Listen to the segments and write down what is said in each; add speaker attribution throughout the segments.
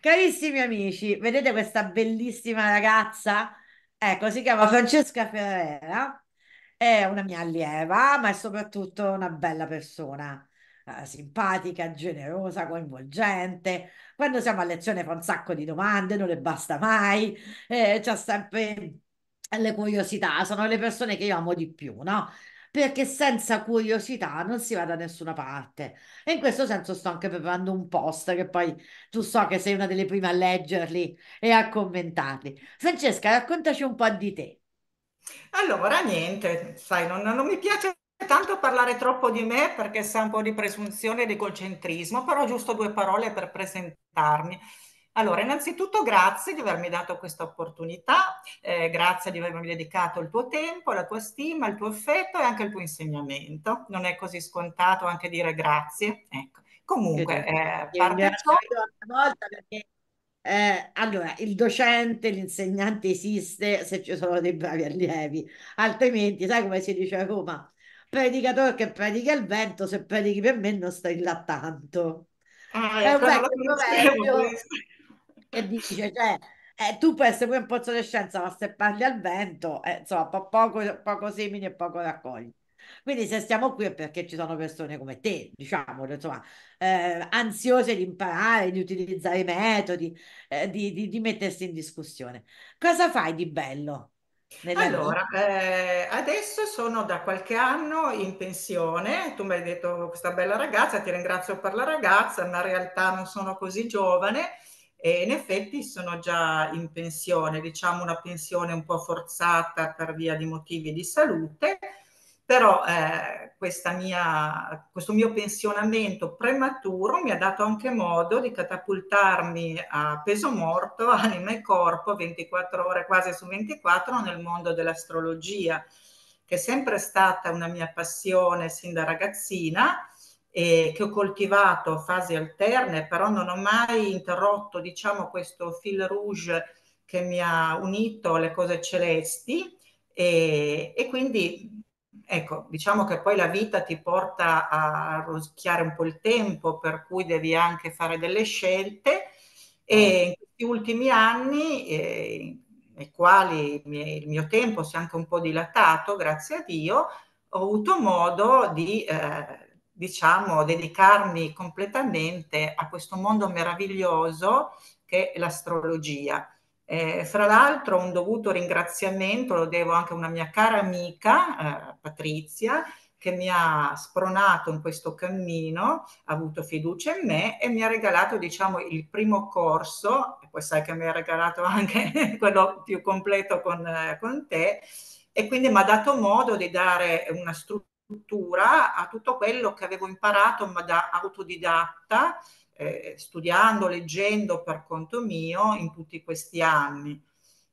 Speaker 1: Carissimi amici, vedete questa bellissima ragazza? Ecco, si chiama Francesca Ferrera, è una mia allieva, ma è soprattutto una bella persona, eh, simpatica, generosa, coinvolgente. Quando siamo a lezione fa un sacco di domande, non le basta mai, eh, c'ha sempre le curiosità, sono le persone che io amo di più, no? perché senza curiosità non si va da nessuna parte. E in questo senso sto anche preparando un post che poi tu so che sei una delle prime a leggerli e a commentarli. Francesca, raccontaci un po' di te.
Speaker 2: Allora, niente, sai, non, non mi piace tanto parlare troppo di me perché sa un po' di presunzione e di concentrismo, però giusto due parole per presentarmi. Allora, innanzitutto grazie di avermi dato questa opportunità, eh, grazie di avermi dedicato il tuo tempo, la tua stima, il tuo affetto e anche il tuo insegnamento. Non è così scontato anche dire grazie. Ecco. Comunque, eh, parte
Speaker 1: ciò... una volta perché eh, allora, il docente, l'insegnante esiste se ci sono dei bravi allievi, altrimenti, sai come si dice a Roma, predicatore che predica il vento, se predichi per me non stai là tanto. Ah, è un bello ecco, e dice, cioè, eh, tu puoi essere pure un pozzo di scienza, ma se parli al vento, eh, insomma, po- poco, poco semini e poco raccogli. Quindi se stiamo qui è perché ci sono persone come te, diciamo, insomma, eh, ansiose di imparare, di utilizzare i metodi, eh, di, di, di, mettersi in discussione. Cosa fai di bello? Allora,
Speaker 2: eh, adesso sono da qualche anno in pensione, tu mi hai detto questa bella ragazza, ti ringrazio per la ragazza, ma in realtà non sono così giovane, e in effetti sono già in pensione, diciamo una pensione un po' forzata per via di motivi di salute, però eh, mia, questo mio pensionamento prematuro mi ha dato anche modo di catapultarmi a peso morto, anima e corpo, 24 ore quasi su 24 nel mondo dell'astrologia, che è sempre stata una mia passione sin da ragazzina eh, che ho coltivato a fasi alterne, però non ho mai interrotto diciamo, questo fil rouge che mi ha unito alle cose celesti e, e quindi ecco, diciamo che poi la vita ti porta a roschiare un po' il tempo, per cui devi anche fare delle scelte e mm. in questi ultimi anni, eh, nei quali il mio tempo si è anche un po' dilatato, grazie a Dio, ho avuto modo di eh, diciamo, dedicarmi completamente a questo mondo meraviglioso che è l'astrologia. Eh, fra l'altro un dovuto ringraziamento lo devo anche a una mia cara amica, eh, Patrizia, che mi ha spronato in questo cammino, ha avuto fiducia in me e mi ha regalato, diciamo, il primo corso, e poi sai che mi ha regalato anche quello più completo con, eh, con te, e quindi mi ha dato modo di dare una struttura struttura a tutto quello che avevo imparato ma da autodidatta, eh, studiando, leggendo per conto mio in tutti questi anni.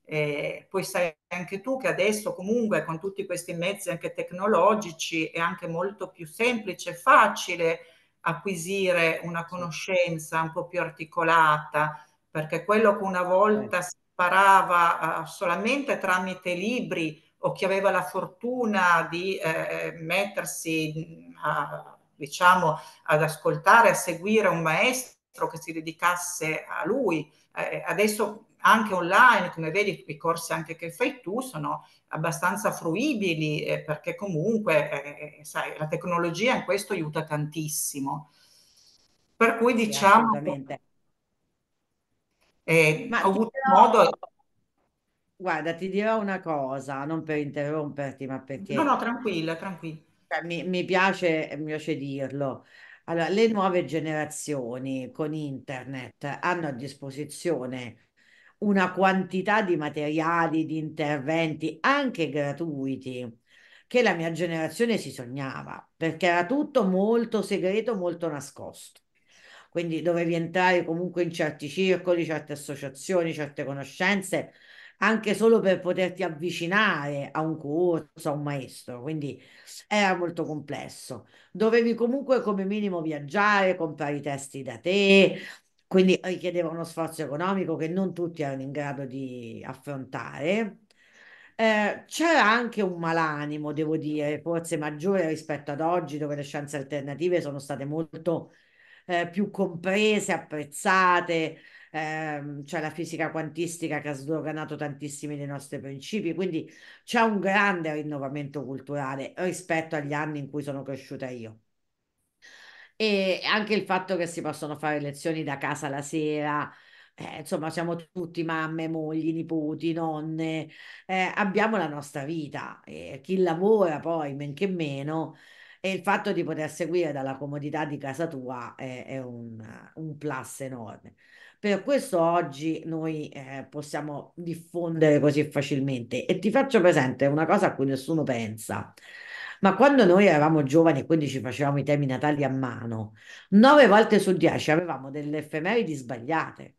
Speaker 2: Eh, poi sai anche tu che adesso comunque con tutti questi mezzi anche tecnologici è anche molto più semplice, e facile acquisire una conoscenza un po' più articolata, perché quello che una volta si imparava eh, solamente tramite libri, o chi aveva la fortuna di eh, mettersi a, diciamo, ad ascoltare, a seguire un maestro che si dedicasse a lui. Eh, adesso anche online, come vedi, i corsi anche che fai tu sono abbastanza fruibili eh, perché comunque eh, sai, la tecnologia in questo aiuta tantissimo. Per cui diciamo... Sì,
Speaker 1: eh, ho avuto però... modo Guarda, ti dirò una cosa, non per interromperti, ma perché No, no,
Speaker 2: tranquilla, tranquilla.
Speaker 1: cioè, mi, mi piace, mi piace dirlo. Allora, le nuove generazioni con internet hanno a disposizione una quantità di materiali, di interventi, anche gratuiti, che la mia generazione si sognava, perché era tutto molto segreto, molto nascosto. Quindi dovevi entrare comunque in certi circoli, certe associazioni, certe conoscenze anche solo per poterti avvicinare a un corso, a un maestro, quindi era molto complesso. Dovevi comunque come minimo viaggiare, comprare i testi da te, quindi richiedeva uno sforzo economico che non tutti erano in grado di affrontare. Eh, c'era anche un malanimo, devo dire, forse maggiore rispetto ad oggi, dove le scienze alternative sono state molto eh, più comprese, apprezzate, ehm, c'è cioè la fisica quantistica che ha sdoganato tantissimi dei nostri principi, quindi c'è un grande rinnovamento culturale rispetto agli anni in cui sono cresciuta io. E anche il fatto che si possono fare lezioni da casa la sera, eh, insomma, siamo tutti mamme, mogli, nipoti, nonne, eh, abbiamo la nostra vita eh, chi lavora poi, men che meno, e il fatto di poter seguire dalla comodità di casa tua è, è un, un plus enorme. Per questo oggi noi eh, possiamo diffondere così facilmente. E ti faccio presente una cosa a cui nessuno pensa. Ma quando noi eravamo giovani e quindi ci facevamo i temi natali a mano, nove volte su dieci avevamo delle effemeridi sbagliate.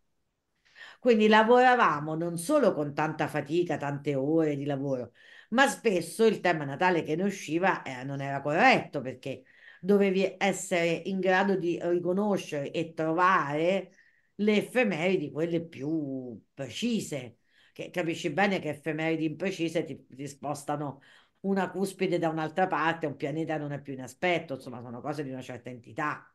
Speaker 1: Quindi lavoravamo non solo con tanta fatica, tante ore di lavoro, ma spesso il tema natale che ne usciva eh, non era corretto perché dovevi essere in grado di riconoscere e trovare le effemeridi, quelle più precise, che capisci bene che effemeridi imprecise ti, ti spostano una cuspide da un'altra parte, un pianeta non è più in aspetto, insomma sono cose di una certa entità.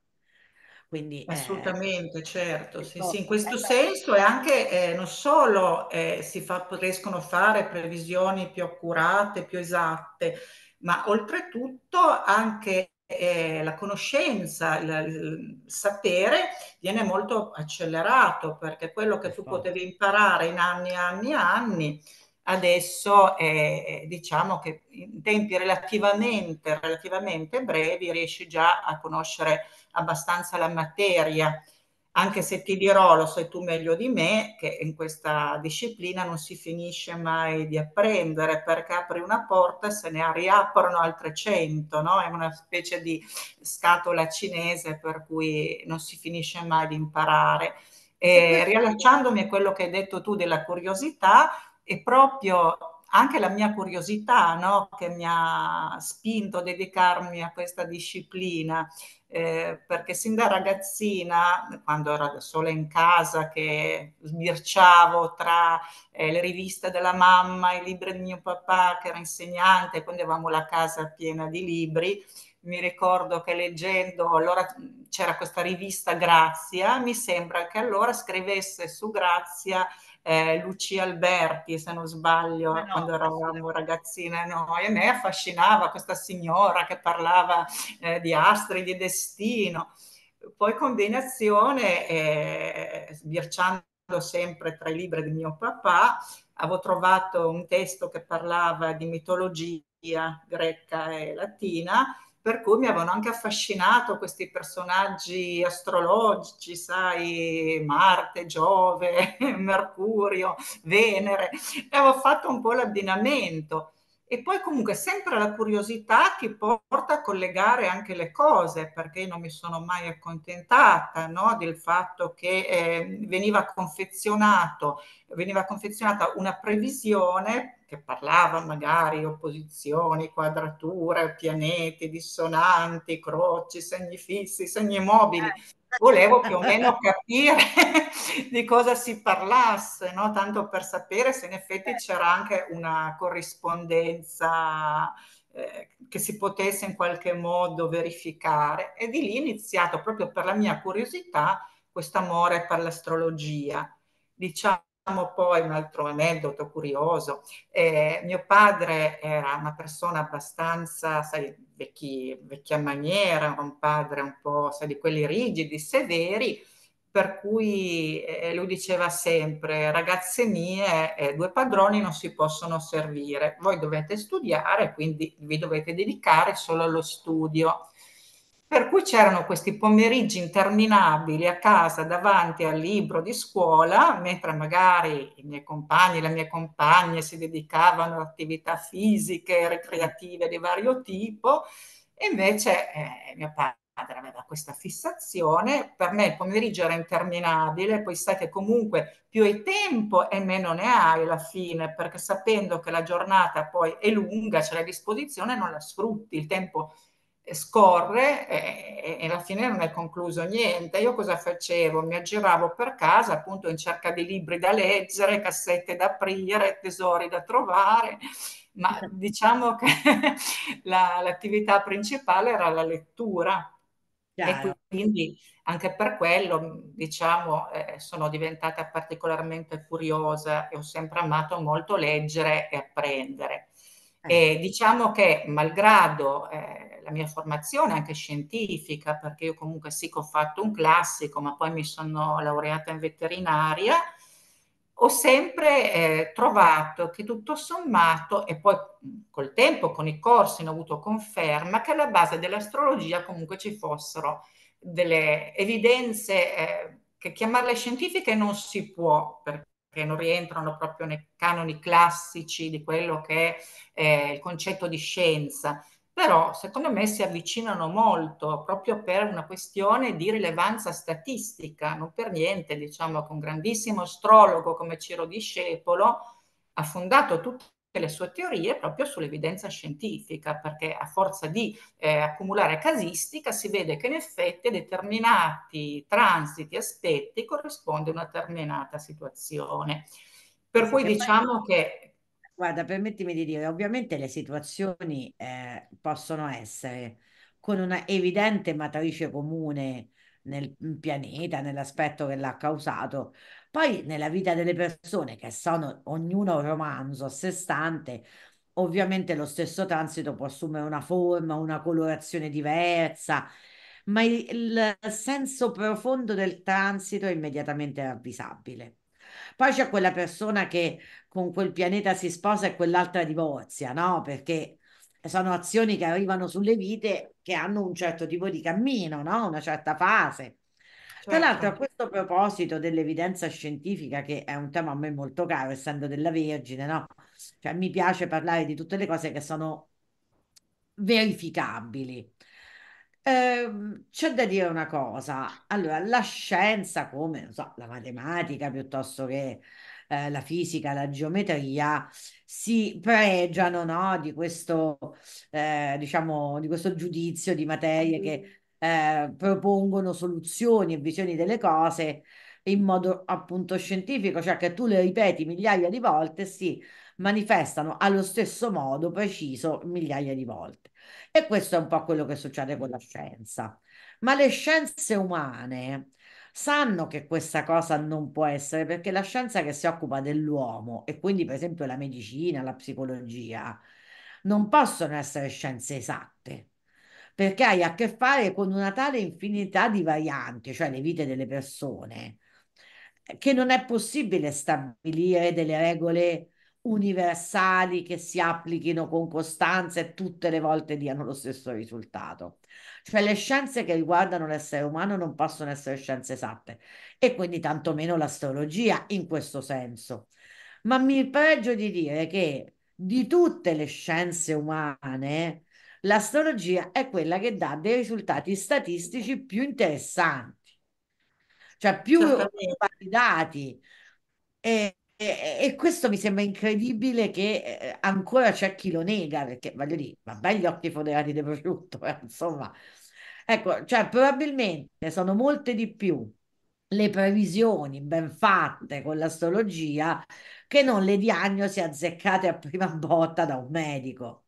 Speaker 1: Quindi, eh,
Speaker 2: Assolutamente, eh, certo, sì, sì, in questo senso e anche eh,
Speaker 1: non solo eh, si fa,
Speaker 2: riescono a fare previsioni più accurate, più esatte, ma oltretutto anche eh, la conoscenza, il, il, sapere viene molto accelerato perché quello che tu esatto. potevi imparare in anni e anni e anni, adesso eh, diciamo che in tempi relativamente, relativamente brevi riesci già a conoscere abbastanza la materia anche se ti dirò, lo sai tu meglio di me, che in questa disciplina non si finisce mai di apprendere perché apri una porta e se ne riaprono altre cento, no? È una specie di scatola cinese per cui non si finisce mai di imparare. E eh, riallacciandomi a quello che hai detto tu della curiosità, è proprio anche la mia curiosità no? che mi ha spinto a dedicarmi a questa disciplina, eh, perché sin da ragazzina, quando ero da sola in casa, che sbirciavo tra eh, le riviste della mamma, i libri di mio papà, che era insegnante, quando avevamo la casa piena di libri, mi ricordo che leggendo, allora c'era questa rivista Grazia, mi sembra che allora scrivesse su Grazia eh, Lucia Alberti, se non sbaglio, no, quando eravamo ragazzine noi, e me affascinava questa signora che parlava eh, di astri, di destino. Poi combinazione, eh, sbirciando sempre tra i libri di mio papà, avevo trovato un testo che parlava di mitologia greca e latina per cui mi avevano anche affascinato questi personaggi astrologici, sai, Marte, Giove, Mercurio, Venere, e avevo fatto un po' l'abbinamento. E poi comunque sempre la curiosità ti porta a collegare anche le cose, perché io non mi sono mai accontentata no? del fatto che eh, veniva, veniva confezionata una previsione che parlava magari opposizioni, quadrature, pianeti, dissonanti, croci, segni fissi, segni mobili. Eh,
Speaker 1: eh. Volevo più o
Speaker 2: meno capire di cosa si parlasse, no? tanto per sapere se in effetti eh. c'era anche una corrispondenza eh, che si potesse in qualche modo verificare. E di lì è iniziato proprio per la mia curiosità questo amore per l'astrologia. Diciamo poi un altro aneddoto curioso. Eh, mio padre era una persona abbastanza, sai, vecchi, vecchia maniera, un padre un po', sai, di quelli rigidi, severi, per cui eh, lui diceva sempre, ragazze mie, eh, due padroni non si possono servire, voi dovete studiare, quindi vi dovete dedicare solo allo studio. Per cui c'erano questi pomeriggi interminabili a casa davanti al libro di scuola, mentre magari i miei compagni e le mie compagne si dedicavano a attività fisiche, ricreative di vario tipo, e invece eh, mio padre aveva questa fissazione, per me il pomeriggio era interminabile, poi sai che comunque più hai tempo e meno ne hai alla fine, perché sapendo che la giornata poi è lunga, ce l'hai a disposizione, non la sfrutti, il tempo scorre e, e, alla fine non è concluso niente. Io cosa facevo? Mi aggiravo per casa appunto in cerca di libri da leggere, cassette da aprire, tesori da trovare, ma diciamo che la, l'attività principale era la lettura. Chiaro. E quindi anche per quello, diciamo, eh, sono diventata particolarmente curiosa e ho sempre amato molto leggere e apprendere. Eh. E diciamo che malgrado eh, la mia formazione anche scientifica, perché io comunque sì che ho fatto un classico, ma poi mi sono laureata in veterinaria, ho sempre eh, trovato che tutto sommato, e poi col tempo, con i corsi, ne ho avuto conferma, che alla base dell'astrologia comunque ci fossero delle evidenze eh, che chiamarle scientifiche non si può, perché non rientrano proprio nei canoni classici di quello che è eh, il concetto di scienza, però secondo me si avvicinano molto proprio per una questione di rilevanza statistica, non per niente, diciamo che un grandissimo astrologo come Ciro Discepolo ha fondato tutte le sue teorie proprio sull'evidenza scientifica, perché a forza di eh, accumulare casistica si vede che in effetti determinati transiti,
Speaker 1: aspetti corrisponde una determinata situazione. Per sì, cui diciamo poi... che Guarda, permettimi di dire, ovviamente le situazioni eh, possono essere con una evidente matrice comune nel mm, pianeta, nell'aspetto che l'ha causato, poi nella vita delle persone che sono ognuno un romanzo a sé stante, ovviamente lo stesso transito può assumere una forma, una colorazione diversa, ma il, il senso profondo del transito è immediatamente ravvisabile. Poi c'è quella persona che con quel pianeta si sposa e quell'altra divorzia, no? Perché sono azioni che arrivano sulle vite che hanno un certo tipo di cammino, no? Una certa fase. Tra certo. l'altro, a questo proposito dell'evidenza scientifica, che è un tema a me molto caro, essendo della Vergine, no? Cioè, mi piace parlare di tutte le cose che sono verificabili. Ehm, c'è da dire una cosa. Allora, la scienza come, non so, la matematica piuttosto che eh, la fisica, la geometria, si pregiano, no, di questo, eh, diciamo, di questo giudizio di materie che eh, propongono soluzioni e visioni delle cose in modo appunto scientifico, cioè che tu le ripeti migliaia di volte, sì, manifestano allo stesso modo preciso migliaia di volte. E questo è un po' quello che succede con la scienza. Ma le scienze umane sanno che questa cosa non può essere perché la scienza che si occupa dell'uomo e quindi per esempio la medicina, la psicologia, non possono essere scienze esatte perché hai a che fare con una tale infinità di varianti, cioè le vite delle persone, che non è possibile stabilire delle regole universali che si applichino con costanza e tutte le volte diano lo stesso risultato. Cioè le scienze che riguardano l'essere umano non possono essere scienze esatte e quindi tantomeno l'astrologia in questo senso. Ma mi pregio di dire che di tutte le scienze umane l'astrologia è quella che dà dei risultati statistici più interessanti, cioè più validati. E, e, questo mi sembra incredibile che eh, ancora c'è chi lo nega, perché voglio dire, va bene gli occhi foderati di prosciutto, eh, insomma. Ecco, cioè probabilmente sono molte di più le previsioni ben fatte con l'astrologia che non le diagnosi azzeccate a prima botta da un medico.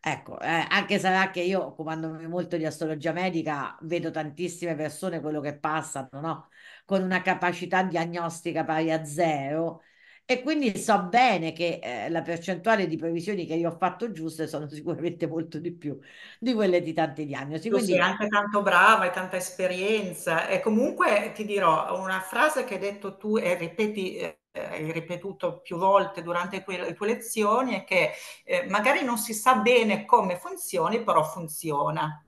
Speaker 1: Ecco, eh, anche sarà che io, occupandomi molto di astrologia medica, vedo tantissime persone quello che passano, no? Con una capacità diagnostica pari a zero e quindi so bene che eh, la percentuale di previsioni che io ho fatto giuste sono sicuramente molto di più di quelle di tanti diagnosi. Tu quindi... sei anche
Speaker 2: tanto brava, e tanta esperienza e comunque ti dirò una frase che hai detto tu e ripeti... Eh, hai ripetuto più volte durante le tue lezioni è che eh, magari non si sa bene come funzioni, però funziona.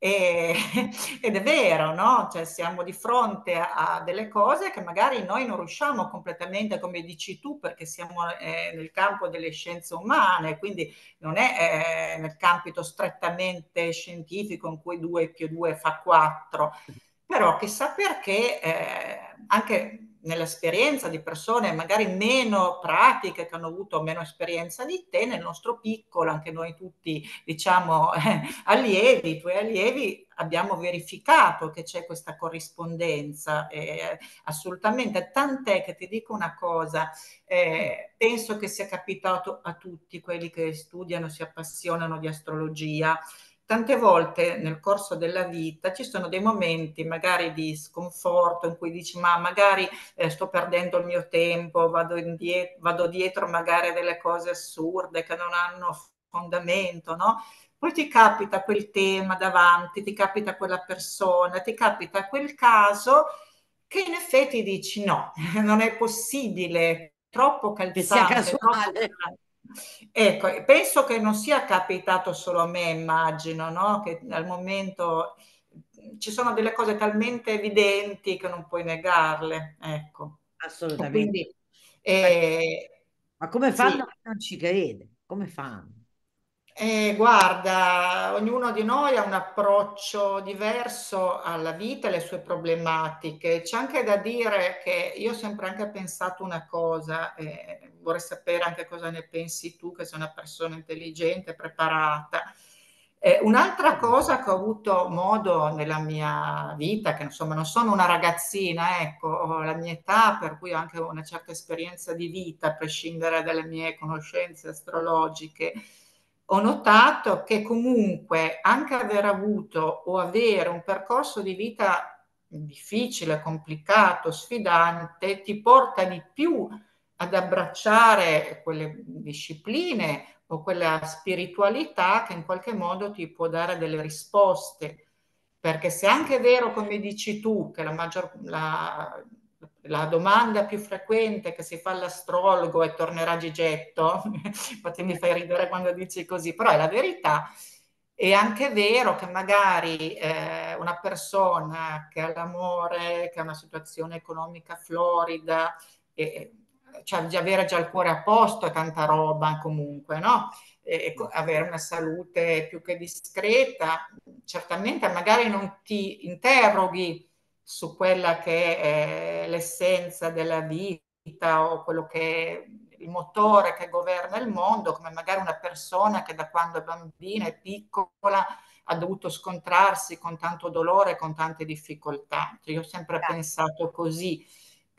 Speaker 2: E, ed è vero, no? Cioè siamo di fronte a, a, delle cose che magari noi non riusciamo completamente, come dici tu, perché siamo eh, nel campo delle scienze umane, quindi non è eh, nel campito strettamente scientifico in cui 2 più 2 fa 4. Però chissà perché eh, anche nell'esperienza di persone magari meno pratiche, che hanno avuto meno esperienza di te, nel nostro piccolo, anche noi tutti diciamo eh, allievi, i tuoi allievi, abbiamo verificato che c'è questa corrispondenza, eh, assolutamente, tant'è che ti dico una cosa, eh, penso che sia capitato a tutti quelli che studiano, si appassionano di astrologia, tante volte nel corso della vita ci sono dei momenti magari di sconforto in cui dici ma magari eh, sto perdendo il mio tempo, vado, indietro, vado dietro magari a delle cose assurde che non hanno fondamento, no? Poi ti capita quel tema davanti, ti capita quella persona, ti capita quel caso che in effetti dici no, non è possibile, troppo calzante, che sia casuale.
Speaker 1: Troppo Ecco,
Speaker 2: penso che non sia capitato solo a me, immagino, no? Che al momento mm, ci sono delle cose talmente evidenti che non puoi negarle, ecco. Assolutamente. Quindi, eh, Ma come fanno sì. non ci crede? Come fanno? Eh, guarda, ognuno di noi ha un approccio diverso alla vita e alle sue problematiche. C'è anche da dire che io ho sempre anche pensato una cosa, eh, vorrei sapere anche cosa ne pensi tu, che sei una persona intelligente, preparata. Eh, un'altra cosa che ho avuto modo nella mia vita, che insomma non sono una ragazzina, ecco, ho la mia età, per cui ho anche una certa esperienza di vita, a prescindere dalle mie conoscenze astrologiche, ho notato che comunque anche aver avuto o avere un percorso di vita difficile, complicato, sfidante, ti porta di più a ad abbracciare quelle discipline o quella spiritualità che in qualche modo ti può dare delle risposte. Perché se anche è vero, come dici tu, che la, maggior, la, la domanda più frequente che si fa all'astrologo è tornerà Gigetto, infatti mi fai ridere quando dici così, però è la verità. È anche vero che magari eh, una persona che ha l'amore, che ha una situazione economica florida, e, cioè, avere già il cuore a posto è tanta roba comunque, no? E, avere una salute più che discreta, certamente magari non ti interroghi su quella che è eh, l'essenza della vita o quello che è il motore che governa il mondo, come magari una persona che da quando è bambina e piccola ha dovuto scontrarsi con tanto dolore, con tante difficoltà. Cioè, io ho sempre sì. Esatto. pensato così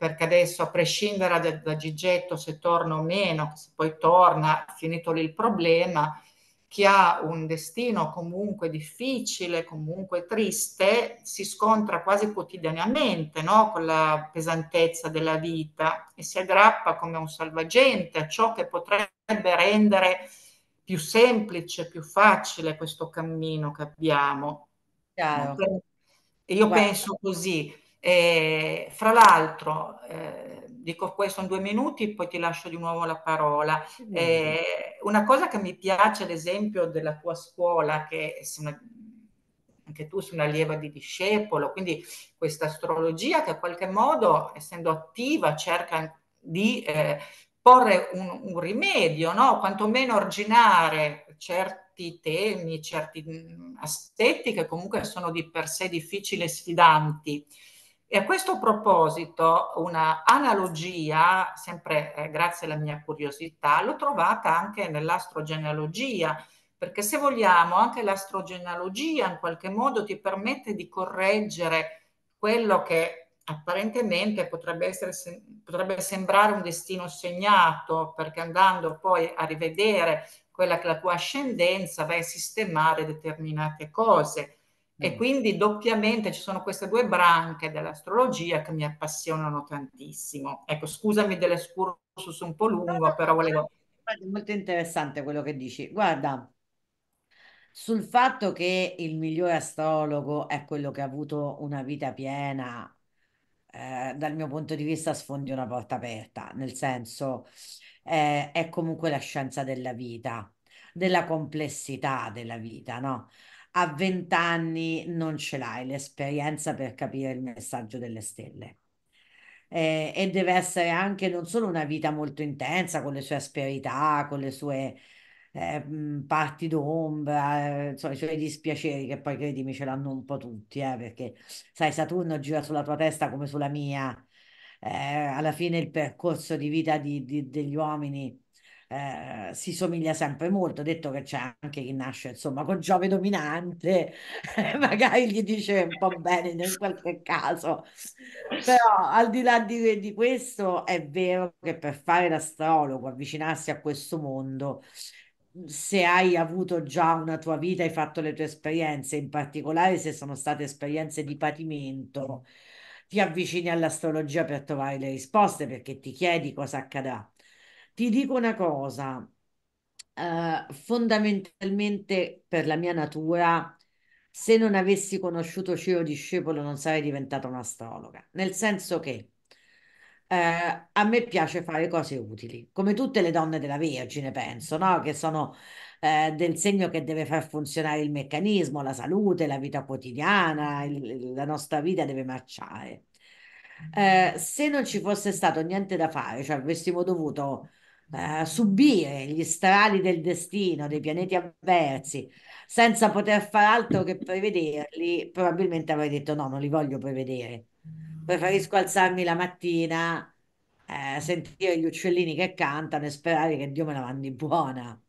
Speaker 2: perché adesso a prescindere da, da Gigetto se torna o meno, se poi torna, finito lì il problema, chi ha un destino comunque difficile, comunque triste, si scontra quasi quotidianamente no? con la pesantezza della vita e si aggrappa come un salvagente a ciò che potrebbe rendere più semplice, più facile questo cammino che abbiamo. Chiaro.
Speaker 1: E io Guarda. penso
Speaker 2: così, e, fra l'altro, eh, dico questo in due minuti, poi ti lascio di nuovo la parola. Eh, una cosa che mi piace, ad esempio, della tua scuola, che una, anche tu sei una lieva di discepolo, quindi questa astrologia che in qualche modo, essendo attiva, cerca di eh, porre un, un, rimedio, no? quantomeno arginare certi temi, certi mm, aspetti che comunque sono di per sé difficili e sfidanti. E a questo proposito, una analogia, sempre eh, grazie alla mia curiosità, l'ho trovata anche nell'astrogenealogia, perché se vogliamo anche l'astrogenealogia in qualche modo ti permette di correggere quello che apparentemente potrebbe, essere, potrebbe sembrare un destino segnato, perché andando poi a rivedere quella che è la tua ascendenza vai a sistemare determinate cose. E mm. quindi doppiamente ci sono queste due branche dell'astrologia che mi appassionano tantissimo. Ecco, scusami dell'escursus un po' lungo, però
Speaker 1: volevo... È molto interessante quello che dici. Guarda, sul fatto che il migliore astrologo è quello che ha avuto una vita piena, eh, dal mio punto di vista sfondi una porta aperta, nel senso eh, è comunque la scienza della vita, della complessità della vita, no? a 20 anni non ce l'hai l'esperienza per capire il messaggio delle stelle. Eh, e deve essere anche non solo una vita molto intensa con le sue asperità, con le sue eh, mm, parti d'ombra, eh, insomma, i suoi dispiaceri che poi credimi ce l'hanno un po' tutti, eh, perché sai, Saturno gira sulla tua testa come sulla mia. Eh, alla fine il percorso di vita di, di, degli uomini eh, si somiglia sempre molto, detto che c'è anche chi nasce insomma con Giove dominante, magari gli dice un po' bene in qualche caso, però al di là di, di questo è vero che per fare l'astrologo, avvicinarsi a questo mondo, se hai avuto già una tua vita, hai fatto le tue esperienze, in particolare se sono state esperienze di patimento, ti avvicini all'astrologia per trovare le risposte perché ti chiedi cosa accadrà. Ti dico una cosa, eh, fondamentalmente per la mia natura, se non avessi conosciuto Ciro Discepolo non sarei diventata un'astrologa, nel senso che eh, a me piace fare cose utili, come tutte le donne della Vergine, penso, no? che sono eh, del segno che deve far funzionare il meccanismo, la salute, la vita quotidiana, il, la nostra vita deve marciare. Eh, se non ci fosse stato niente da fare, cioè avessimo dovuto eh, subire gli strali del destino dei pianeti avversi senza poter far altro che prevederli, probabilmente avrei detto no, non li voglio prevedere. Preferisco alzarmi la mattina, eh, sentire gli uccellini che cantano e sperare che Dio me la mandi buona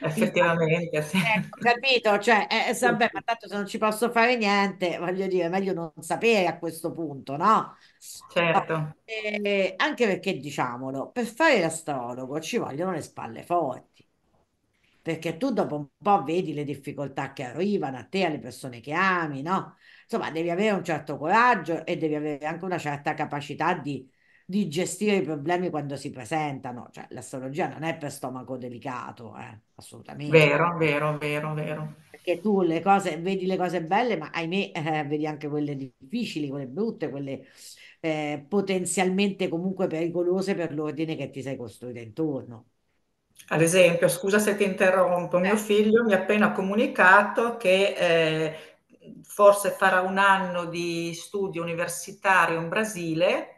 Speaker 1: effettivamente. Sì. Ecco, capito? Cioè, eh, eh, vabbè, ma tanto se non ci posso fare niente, voglio dire, meglio non sapere a questo punto, no? Certo. Eh, eh, anche perché, diciamolo, per fare l'astrologo ci vogliono le spalle forti, perché tu dopo un po' vedi le difficoltà che arrivano a te, alle persone che ami, no? Insomma, devi avere un certo coraggio e devi avere anche una certa capacità di di gestire i problemi quando si presentano. Cioè, l'astrologia non è per stomaco delicato, eh, assolutamente. Vero,
Speaker 2: vero, vero, vero.
Speaker 1: Perché tu le cose, vedi le cose belle, ma ahimè, eh, vedi anche quelle difficili, quelle brutte, quelle eh, potenzialmente comunque pericolose per l'ordine che ti sei costruita intorno.
Speaker 2: Ad esempio, scusa se ti interrompo, mio eh. figlio mi ha appena comunicato che eh, forse farà un anno di studio universitario in Brasile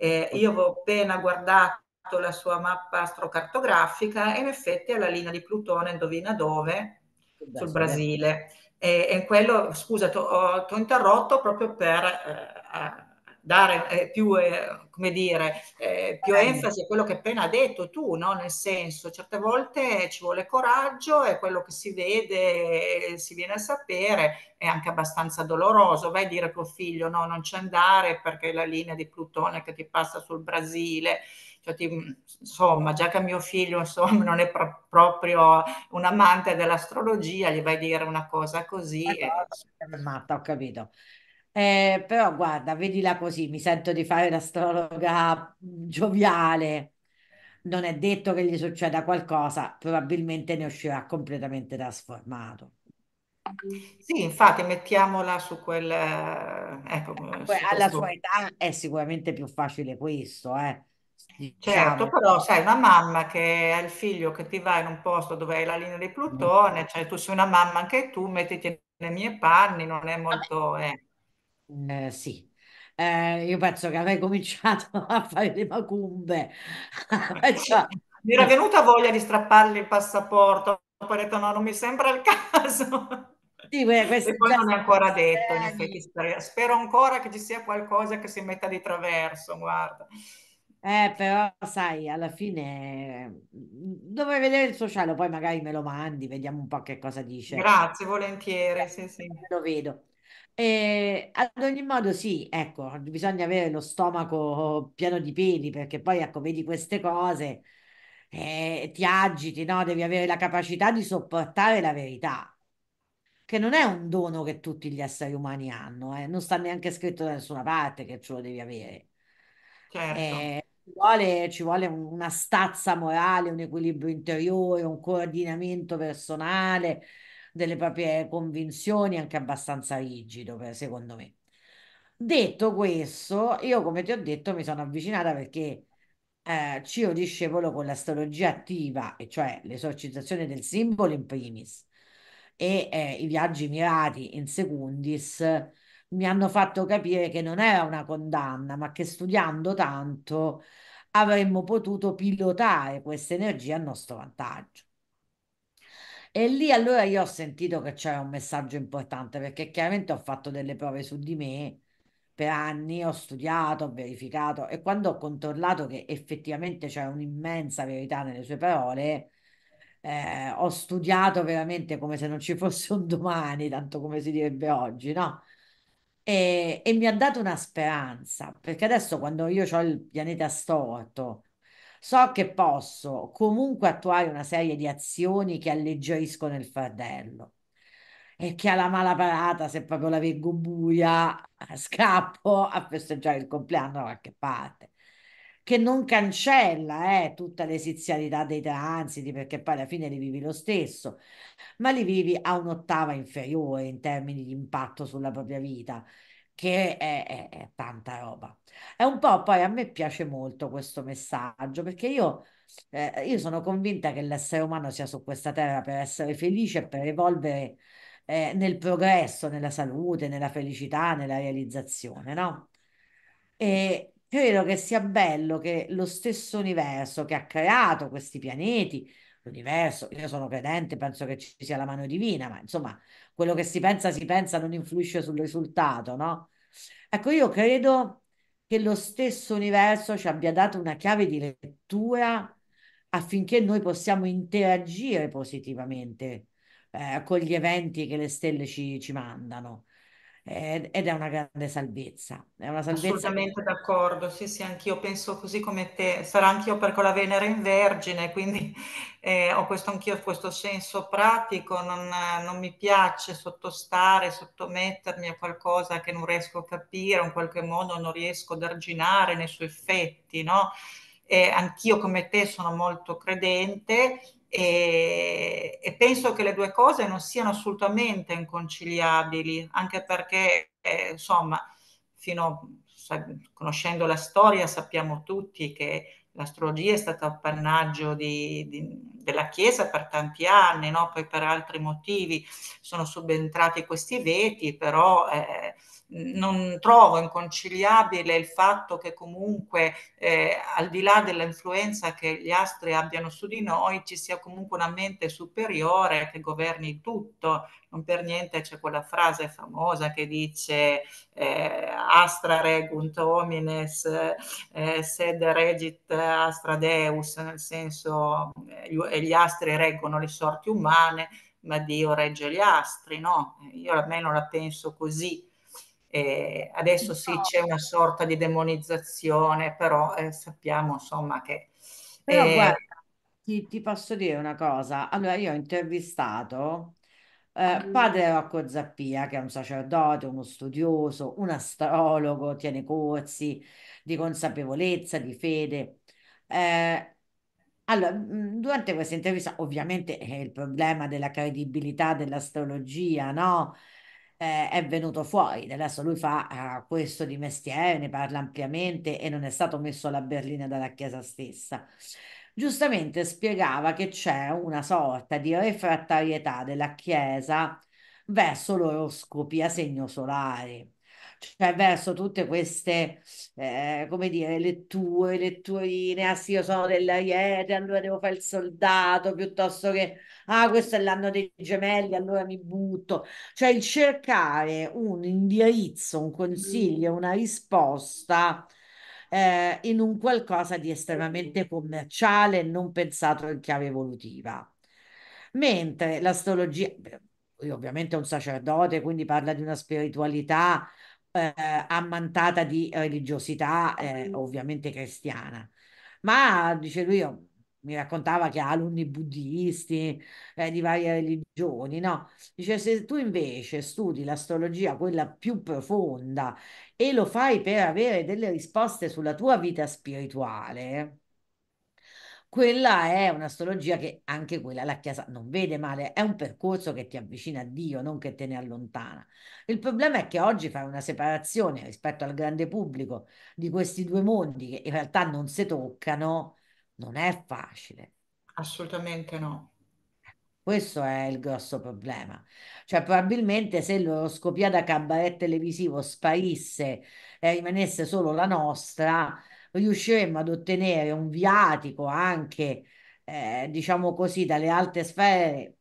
Speaker 2: eh, io avevo appena guardato la sua mappa astrocartografica e in effetti è la linea di Plutone, indovina dove? Beh, Sul Brasile. E, e quello, scusa, ti ho interrotto proprio per... Eh, dare eh, più, eh, come dire, eh, più enfasi a quello che appena detto tu, no? nel senso certe volte ci vuole coraggio e quello che si vede, si viene a sapere, è anche abbastanza doloroso. Vai a dire a tuo figlio no, non c'è andare perché la linea di Plutone che ti passa sul Brasile. Cioè, ti, insomma, già che mio figlio insomma, non è pro- proprio un amante dell'astrologia, gli vai a dire una
Speaker 1: cosa così. Ma no, e... ho capito. Eh, però guarda, vedila così, mi sento di fare l'astrologa mm, gioviale. Non è detto che gli succeda qualcosa, probabilmente ne uscirà completamente trasformato. Sì, infatti, mettiamola su quel... Eh, ecco, su alla sua età è sicuramente più facile questo, eh. Certo, diciamo. però sai,
Speaker 2: una mamma che ha il figlio che ti va in un posto dove hai la linea di mm. Plutone, cioè tu sei una mamma anche tu, mettiti nei miei panni, non è molto... Eh.
Speaker 1: Eh, sì, eh, io penso che avrei cominciato a fare le macumbe. Eh, cioè,
Speaker 2: mi era eh. venuta voglia di strappargli il passaporto, poi ho detto no, non mi sembra il caso. Sì, beh, e poi non è ancora detto, in eh, effetti, spero ancora che ci sia qualcosa che si metta di traverso, guarda.
Speaker 1: Eh, però sai, alla fine mm, dovrei vedere il sociale, poi magari me lo mandi, vediamo un po' che cosa dice. Grazie, volentieri, sì, sì. Lo vedo. E eh, ad ogni modo, sì, ecco, bisogna avere lo stomaco pieno di peli perché poi, ecco, vedi queste cose e eh, ti agiti, no? Devi avere la capacità di sopportare la verità, che non è un dono che tutti gli esseri umani hanno, eh? Non sta neanche scritto da nessuna parte che ce lo devi avere. Certo. Eh, ci vuole, ci vuole una stazza morale, un equilibrio interiore, un coordinamento personale delle proprie convinzioni, anche abbastanza rigido, secondo me. Detto questo, io come ti ho detto mi sono avvicinata perché eh, Cio discepolo con l'astrologia attiva, e cioè l'esorcizzazione del simbolo in primis e eh, i viaggi mirati in secundis, mi hanno fatto capire che non era una condanna, ma che studiando tanto avremmo potuto pilotare questa energia a nostro vantaggio. E lì allora io ho sentito che c'era un messaggio importante perché chiaramente ho fatto delle prove su di me per anni, ho studiato, ho verificato e quando ho controllato che effettivamente c'era un'immensa verità nelle sue parole, eh, ho studiato veramente come se non ci fosse un domani, tanto come si direbbe oggi, no? E, e mi ha dato una speranza, perché adesso quando io ho il pianeta storto, So che posso comunque attuare una serie di azioni che alleggeriscono il fardello e che alla mala parata, se proprio la vengo buia, scappo a festeggiare il compleanno da qualche parte. Che non cancella eh, tutta l'esizialità dei transiti, perché poi alla fine li vivi lo stesso, ma li vivi a un'ottava inferiore in termini di impatto sulla propria vita che è, è, è tanta roba. È un po' poi a me piace molto questo messaggio perché io, eh, io sono convinta che l'essere umano sia su questa terra per essere felice e per evolvere eh, nel progresso, nella salute, nella felicità, nella realizzazione, no? E credo che sia bello che lo stesso universo che ha creato questi pianeti, l'universo, io sono credente, penso che ci sia la mano divina, ma insomma quello che si pensa si pensa non influisce sul risultato, no? Ecco, io credo che lo stesso universo ci abbia dato una chiave di lettura affinché noi possiamo interagire positivamente eh, con gli eventi che le stelle ci, ci mandano eh, ed è una grande salvezza. È una salvezza. Assolutamente
Speaker 2: d'accordo, sì, sì, anch'io penso così come te. Sarà anch'io perché ho la Venere in Vergine, quindi eh, ho questo anch'io, questo senso pratico. Non, non, mi piace sottostare, sottomettermi a qualcosa che non riesco a capire, in qualche modo non riesco ad arginare nei suoi effetti, no? Eh, anch'io come te sono molto credente e, e, penso che le due cose non siano assolutamente inconciliabili, anche perché, eh, insomma, fino, sa, conoscendo la storia sappiamo tutti che l'astrologia è stata appannaggio di, di della Chiesa per tanti anni, no? poi per altri motivi sono subentrati questi veti, però eh, non trovo inconciliabile il fatto che comunque eh, al di là dell'influenza che gli astri abbiano su di noi ci sia comunque una mente superiore che governi tutto. Non per niente c'è quella frase famosa che dice eh, astra regunt homines eh, sed regit eh, astra deus, nel senso eh, gli astri reggono le sorti umane, ma Dio regge gli astri, no? Io almeno la penso così. Eh, adesso sì c'è una sorta di
Speaker 1: demonizzazione, però eh, sappiamo insomma che... Però eh... guarda, ti, ti, posso dire una cosa. Allora io ho intervistato eh, padre Rocco Zappia, che è un sacerdote, uno studioso, un astrologo, tiene corsi di consapevolezza, di fede. Eh, allora, mhmm, durante questa intervista, ovviamente eh, il problema della credibilità dell'astrologia, no? Eh, è venuto fuori. Adesso lui fa eh, questo di mestiere, ne parla ampiamente e non è stato messo alla berlina dalla Chiesa stessa. Giustamente spiegava che c'è una sorta di refrattarietà della Chiesa verso l'oroscopia segno solare cioè verso tutte queste, eh, come dire, letture, letturine, ah sì, io sono della Iete, allora devo fare il soldato, piuttosto che, ah questo è l'anno dei gemelli, allora mi butto. Cioè il cercare un indirizzo, un consiglio, mm. una risposta eh, in un qualcosa di estremamente commerciale, non pensato in chiave evolutiva. Mentre l'astrologia, io ovviamente è un sacerdote, quindi parla di una spiritualità eh, ammantata di eh, religiosità, eh, ovviamente cristiana. Ma dice lui, oh, mi raccontava che ha alunni buddisti eh, di varie religioni, no? Dice, se tu invece studi l'astrologia, quella più profonda, e lo fai per avere delle risposte sulla tua vita spirituale, quella è un'astrologia che anche quella la Chiesa non vede male, è un percorso che ti avvicina a Dio, non che te ne allontana. Il problema è che oggi fai una separazione rispetto al grande pubblico di questi due mondi che in realtà non si toccano, non è facile.
Speaker 2: Assolutamente no.
Speaker 1: Questo è il grosso problema. Cioè, probabilmente se l'oroscopia da cabaret televisivo sparisse e rimanesse solo la nostra, riusciremmo ad ottenere un viatico anche, eh, diciamo così, dalle alte sfere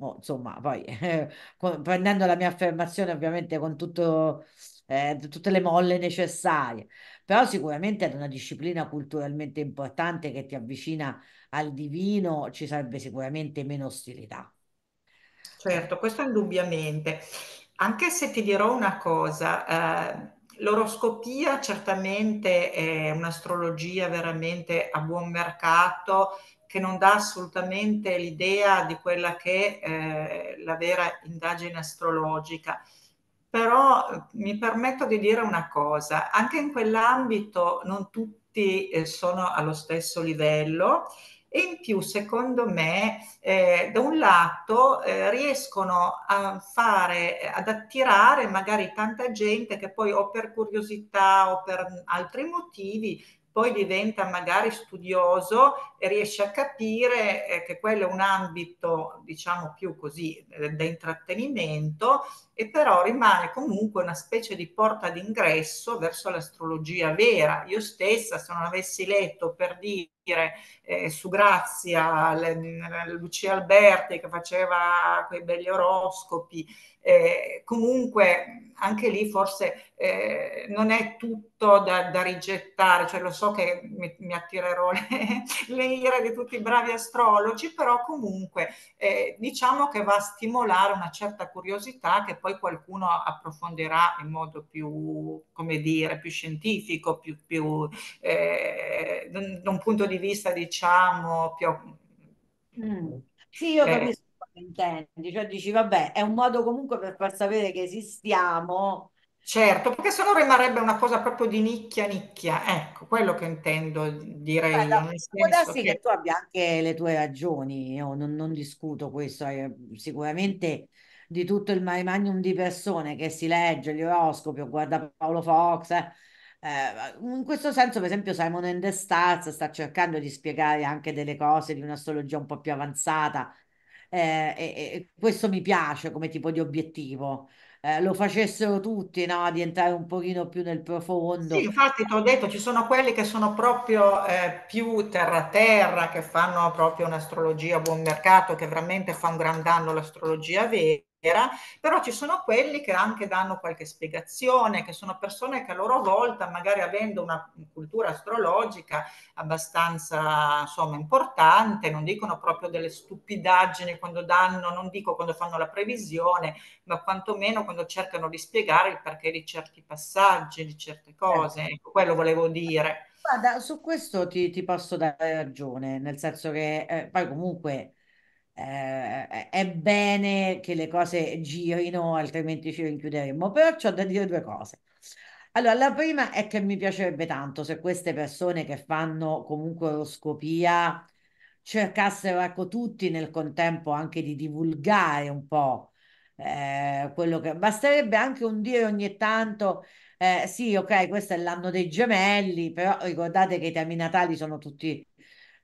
Speaker 1: Oh, insomma, poi eh, prendendo la mia affermazione ovviamente con tutto, eh, tutte le molle necessarie, però sicuramente ad una disciplina culturalmente importante che ti avvicina al divino ci sarebbe sicuramente meno ostilità. Certo, questo indubbiamente.
Speaker 2: Anche se ti dirò una cosa, eh L'oroscopia certamente è un'astrologia veramente a buon mercato che non dà assolutamente l'idea di quella che è eh, la vera indagine astrologica. Però eh, mi permetto di dire una cosa, anche in quell'ambito non tutti eh, sono allo stesso livello e in più secondo me eh, da un lato eh, riescono a fare eh, ad attirare magari tanta gente che poi o per curiosità o per altri motivi poi diventa magari studioso e riesce a capire eh, che quello è un ambito, diciamo più così, eh, da intrattenimento, e però rimane comunque una specie di porta d'ingresso verso l'astrologia vera. Io stessa, se non avessi letto per dire eh, su Grazia, le, mm, Lucia Alberti che faceva quei belli oroscopi eh, comunque anche lì forse eh, non è tutto da, da, rigettare, cioè lo so che mi, mi attirerò le, le, ire di tutti i bravi astrologi, però comunque eh, diciamo che va a stimolare una certa curiosità che poi qualcuno approfondirà in modo più, come dire, più scientifico, più, più eh, da un punto di vista diciamo più...
Speaker 1: Mm. Sì, io eh. capisco intendi? Cioè dici, vabbè, è un modo comunque per far sapere che esistiamo. Certo, perché se no rimarrebbe una cosa proprio di
Speaker 2: nicchia, nicchia, ecco, quello che intendo dire io. Guarda, nel può darsi che...
Speaker 1: tu abbia anche le tue ragioni, io non, non discuto questo, eh, sicuramente di tutto il mare di persone che si legge gli oroscopi o guarda Paolo Fox, eh. eh, in questo senso, per esempio, Simon and the Stars sta cercando di spiegare anche delle cose di un'astrologia un po' più avanzata eh, e, e questo mi piace come tipo di obiettivo. Eh, lo facessero tutti, no? Di entrare un pochino più nel profondo. infatti ti ho detto, ci sono quelli che sono proprio eh, più terra-terra, che fanno
Speaker 2: proprio un'astrologia a buon mercato, che veramente fa un gran danno l'astrologia vera eccetera, però ci sono quelli che anche danno qualche spiegazione, che sono persone che a loro volta, magari avendo una cultura astrologica abbastanza insomma, importante, non dicono proprio delle stupidaggini quando danno, non dico quando fanno la previsione, ma quantomeno quando cercano di spiegare il perché di certi passaggi, di certe cose, ecco, ecco quello
Speaker 1: volevo dire. Guarda, su questo ti, ti posso dare ragione, nel senso che eh, poi comunque eh, è bene che le cose girino, altrimenti ci rinchiuderemmo. Però c'ho da dire due cose. Allora, la prima è che mi piacerebbe tanto se queste persone che fanno comunque oroscopia cercassero, ecco, tutti nel contempo anche di divulgare un po' eh, quello che... Basterebbe anche un dire ogni tanto, eh, sì, ok, questo è l'anno dei gemelli, però ricordate che i temi natali sono tutti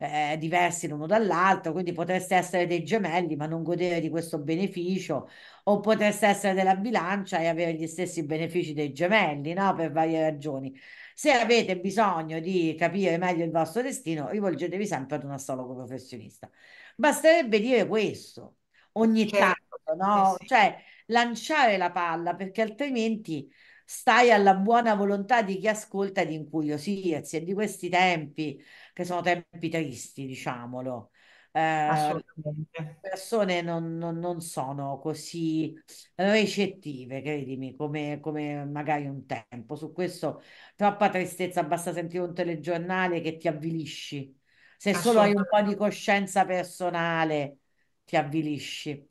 Speaker 1: eh, diversi l'uno dall'altro, quindi potreste essere dei gemelli ma non godere di questo beneficio o potreste essere della bilancia e avere gli stessi benefici dei gemelli, no? Per varie ragioni. Se avete bisogno di capire meglio il vostro destino, rivolgetevi sempre ad un astrologo professionista. Basterebbe dire questo ogni certo. tanto, no? Sì. Cioè lanciare la palla perché altrimenti stai alla buona volontà di chi ascolta e di incuriosirsi e di questi tempi che sono tempi tristi, diciamolo. Eh, le persone non, non, non, sono così recettive, credimi, come, come, magari un tempo. Su questo troppa tristezza, basta sentire un telegiornale che ti avvilisci. Se solo hai un po' di coscienza personale, ti avvilisci.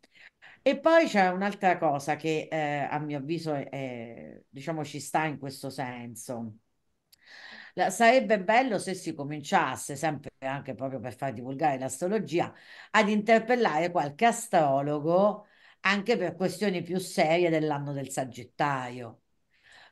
Speaker 1: E poi c'è un'altra cosa che eh, a mio avviso è, è, diciamo, ci sta in questo senso sarebbe bello se si cominciasse, sempre anche proprio per far divulgare l'astrologia, ad interpellare qualche astrologo anche per questioni più serie dell'anno del Sagittario,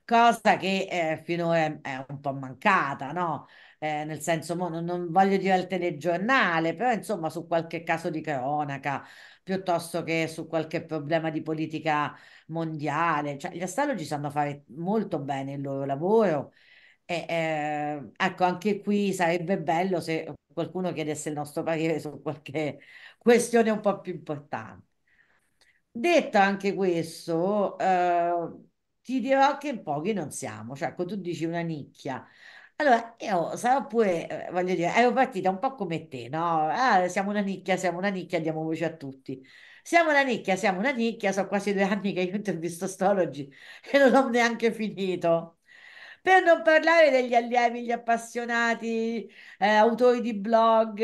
Speaker 1: cosa che eh, finora è un po' mancata, no? Eh, nel senso, mo, non, non, voglio dire al telegiornale, però insomma su qualche caso di cronaca, piuttosto che su qualche problema di politica mondiale. Cioè, gli astrologi sanno fare molto bene il loro lavoro e, eh, ecco, anche qui sarebbe bello se qualcuno chiedesse il nostro parere su qualche questione un po' più importante. Detto anche questo, eh, ti dirò che in pochi non siamo, cioè ecco, tu dici una nicchia. Allora, io sarò pure, eh, voglio dire, ero partita un po' come te, no? Ah, siamo una nicchia, siamo una nicchia, diamo voce a tutti. Siamo una nicchia, siamo una nicchia, sono quasi due anni che io intervisto astrologi e non ho neanche finito. Per non parlare degli allievi, gli appassionati, eh, autori di blog,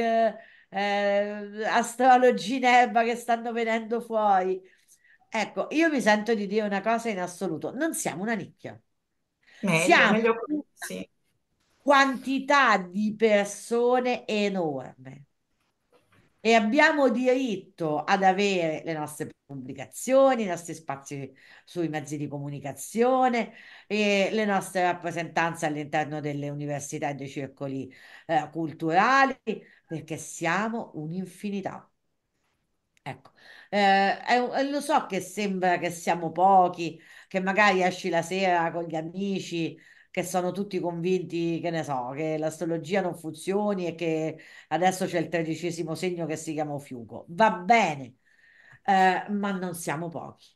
Speaker 1: eh, astrologi in erba che stanno venendo fuori. Ecco, io mi sento di dire una cosa in assoluto, non siamo una nicchia.
Speaker 2: Meglio, siamo meglio,
Speaker 1: sì. quantità di persone enorme e abbiamo diritto ad avere le nostre pubblicazioni, i nostri spazi sui mezzi di comunicazione, e le nostre rappresentanze all'interno delle università e dei circoli eh, culturali, perché siamo un'infinità. Ecco, eh, eh, lo so che sembra che siamo pochi, che magari esci la sera con gli amici che sono tutti convinti, che ne so, che l'astrologia non funzioni e che adesso c'è il tredicesimo segno che si chiama Fiugo. Va bene, eh, ma non siamo pochi.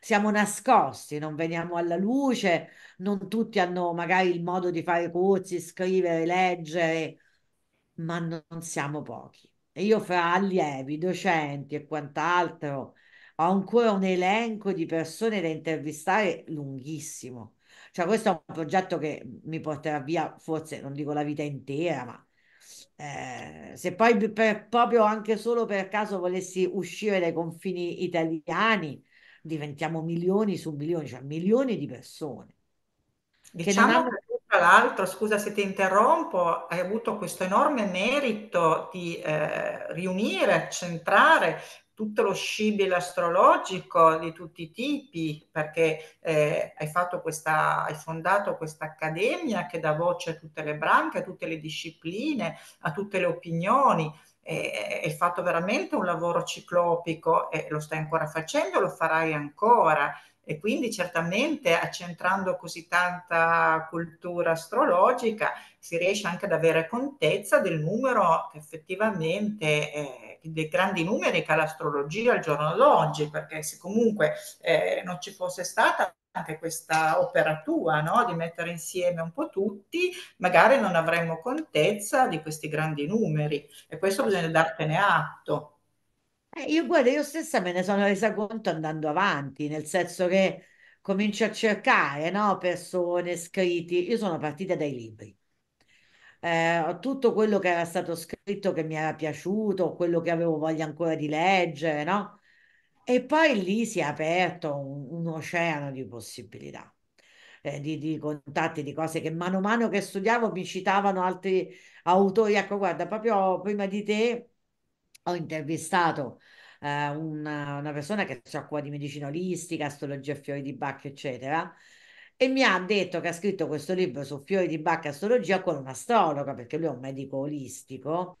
Speaker 1: Siamo nascosti, non veniamo alla luce, non tutti hanno magari il modo di fare corsi, scrivere, leggere, ma non siamo pochi. E io fra allievi, docenti e quant'altro ho ancora un elenco di persone da intervistare lunghissimo cioè, questo è un progetto che mi porterà via, forse non dico la vita intera, ma eh, se poi per, proprio anche solo per caso volessi uscire dai confini italiani, diventiamo milioni su milioni, cioè milioni di persone. Diciamo
Speaker 2: che, tra l'altro, scusa se ti interrompo, hai avuto questo enorme
Speaker 1: merito di eh,
Speaker 2: riunire, centrare tutto lo scibile astrologico di tutti i tipi, perché eh, hai, questa, hai, fondato questa accademia che dà voce a tutte le branche, a tutte le discipline, a tutte le opinioni. hai fatto veramente un lavoro ciclopico e lo stai ancora facendo, lo farai ancora e quindi certamente accentrando così tanta cultura astrologica si riesce anche ad avere contezza del numero che effettivamente eh, dei grandi numeri che ha l'astrologia al giorno d'oggi, perché se comunque eh, non ci fosse stata anche questa opera tua, no? di mettere insieme un po' tutti, magari non avremmo contezza di questi grandi numeri e questo bisogna dartene atto.
Speaker 1: Eh, io guarda, io stessa me ne sono resa conto andando avanti, nel senso che comincio a cercare, no, persone, scritti. Io sono partita dai libri. Eh, tutto quello che era stato scritto che mi era piaciuto, quello che avevo voglia ancora di leggere, no? E poi lì si è aperto un, un oceano di possibilità, eh, di, di contatti, di cose che mano a mano che studiavo mi citavano altri autori. Ecco, guarda, proprio prima di te ho intervistato eh, una, una, persona che si occupa di medicina olistica, astrologia, fiori di Bacca, eccetera, e mi ha detto che ha scritto questo libro su fiori di Bacca astrologia con un astrologo, perché lui è un medico olistico.